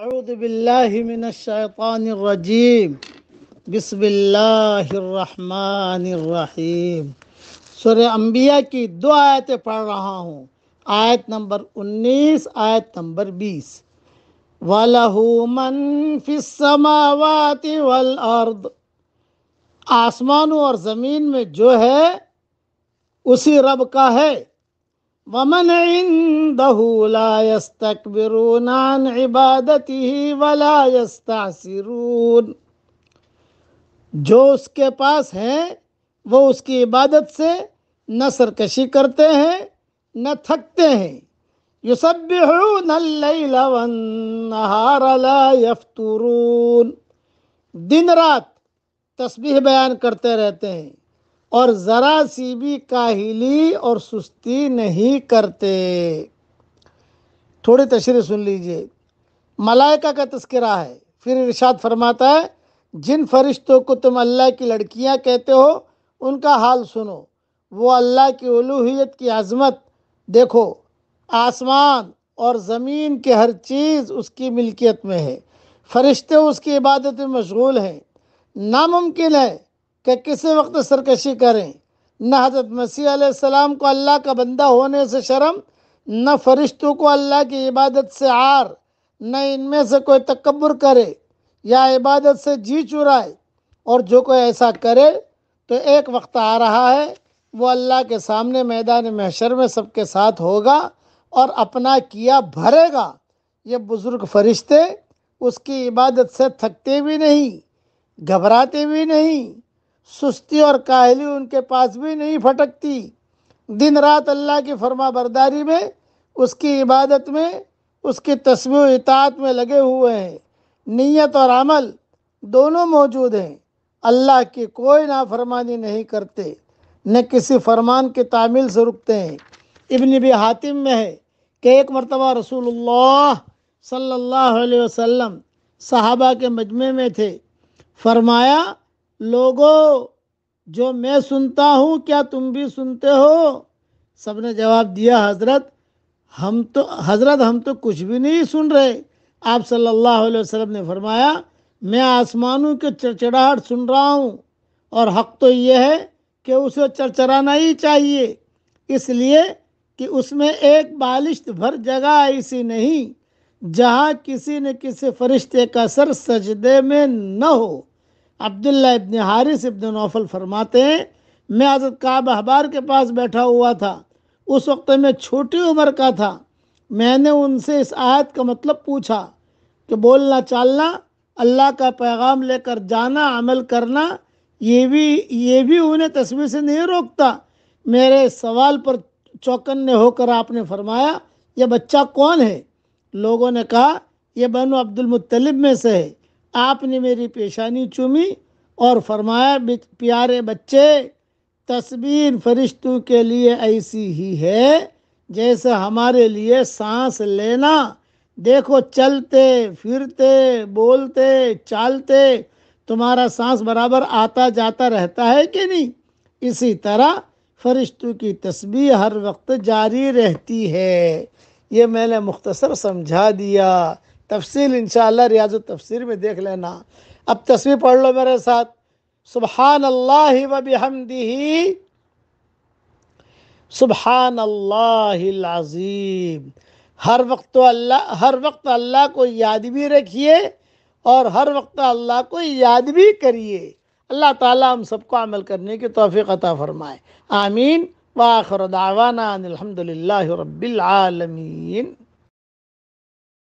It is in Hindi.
अरुदबिल्लाशैतानरजीम बसमिल्लाम सुर अम्बिया की दो आयतें पढ़ रहा हूँ आयत नंबर उन्नीस आयत नंबर बीस वलहू मन समावाति वल अर्द आसमानों और ज़मीन में जो है उसी रब का है ومن عنده لا يستكبرون عن عبادته ولا يستعسرون جو اس کے پاس ہیں وہ اس کی عبادت سے نہ سرکشی کرتے ہیں نہ تھکتے ہیں يسبحون الليل والنهار لا يفترون دن رات تسبیح بیان کرتے رہتے ہیں और ज़रा सी भी काहिली और सुस्ती नहीं करते थोड़ी तशरी सुन लीजिए मलाइका का तस्करा है फिर इरशाद फरमाता है जिन फरिश्तों को तुम अल्लाह की लड़कियां कहते हो उनका हाल सुनो वो अल्लाह की उलूहियत की आज़मत देखो आसमान और ज़मीन के हर चीज़ उसकी मिल्कियत में है फरिश्ते उसकी इबादत में मशगूल हैं नामुमकिन है कि किसी वक्त सरकशी करें न हज़रत मसीह सलाम को अल्लाह का बंदा होने से शर्म न फरिश्तों को अल्लाह की इबादत से आर न इनमें से कोई तकबर करे या इबादत से जी चुराए और जो कोई ऐसा करे तो एक वक्त आ रहा है वो अल्लाह के सामने मैदान महशर में सबके साथ होगा और अपना किया भरेगा ये बुज़ुर्ग फरिश्ते उसकी इबादत से थकते भी नहीं घबराते भी नहीं सुस्ती और काहली उनके पास भी नहीं फटकती दिन रात अल्लाह की फरमा बरदारी में उसकी इबादत में उसकी तस्वीर इतात में लगे हुए हैं नीयत और अमल दोनों मौजूद हैं अल्लाह की कोई नाफरमानी नहीं करते न किसी फरमान के तामील से रुकते हैं इबन भी हातिम में है कि एक मरतबा रसूलुल्लाह सल्लल्लाहु अलैहि वसल्लम सहाबा के मजमे में थे फरमाया लोगों जो मैं सुनता हूँ क्या तुम भी सुनते हो सब ने जवाब दिया हजरत हम तो हजरत हम तो कुछ भी नहीं सुन रहे आप सल्लल्लाहु अलैहि वसल्लम ने फरमाया मैं आसमानों के चरचड़ाहट सुन रहा हूँ और हक तो ये है कि उसे चरचराना ही चाहिए इसलिए कि उसमें एक बालिश भर जगह ऐसी नहीं जहाँ किसी न किसी फरिश्ते का सर सजदे में न हो अब्दुल्ला इब्न हारिस इब्न नौफल फरमाते हैं मैं हजरत काब अहबार के पास बैठा हुआ था उस वक्त मैं छोटी उम्र का था मैंने उनसे इस आयत का मतलब पूछा कि बोलना चालना अल्लाह का पैगाम लेकर जाना अमल करना ये भी ये भी उन्हें तस्वीर से नहीं रोकता मेरे सवाल पर चौकन्ने होकर आपने फरमाया यह बच्चा कौन है लोगों ने कहा यह बनो अब्दुलमतलब में से है आपने मेरी पेशानी चूमी और फरमाया प्यारे बच्चे तस्वीर फरिश्तों के लिए ऐसी ही है जैसे हमारे लिए सांस लेना देखो चलते फिरते बोलते चालते तुम्हारा सांस बराबर आता जाता रहता है कि नहीं इसी तरह फरिश्तों की तस्वीर हर वक्त जारी रहती है ये मैंने मुख्तसर समझा दिया तफसील इन रियाज तफसर में देख लेना अब तस्वीर पढ़ लो मेरे साथ सुबहान अल्लाह वबिहमदिही सुबहान अल्लाजीम हर वक्त तो अल्लाह हर वक्त अल्लाह को याद भी रखिए और हर वक्त अल्लाह को याद भी करिए अल्लाह ताला हम सबको अमल करने की तोफ़ी अता फ़रमाए आमीन वाखर दावाना अनिलहमदिल्ला रबीआलमीन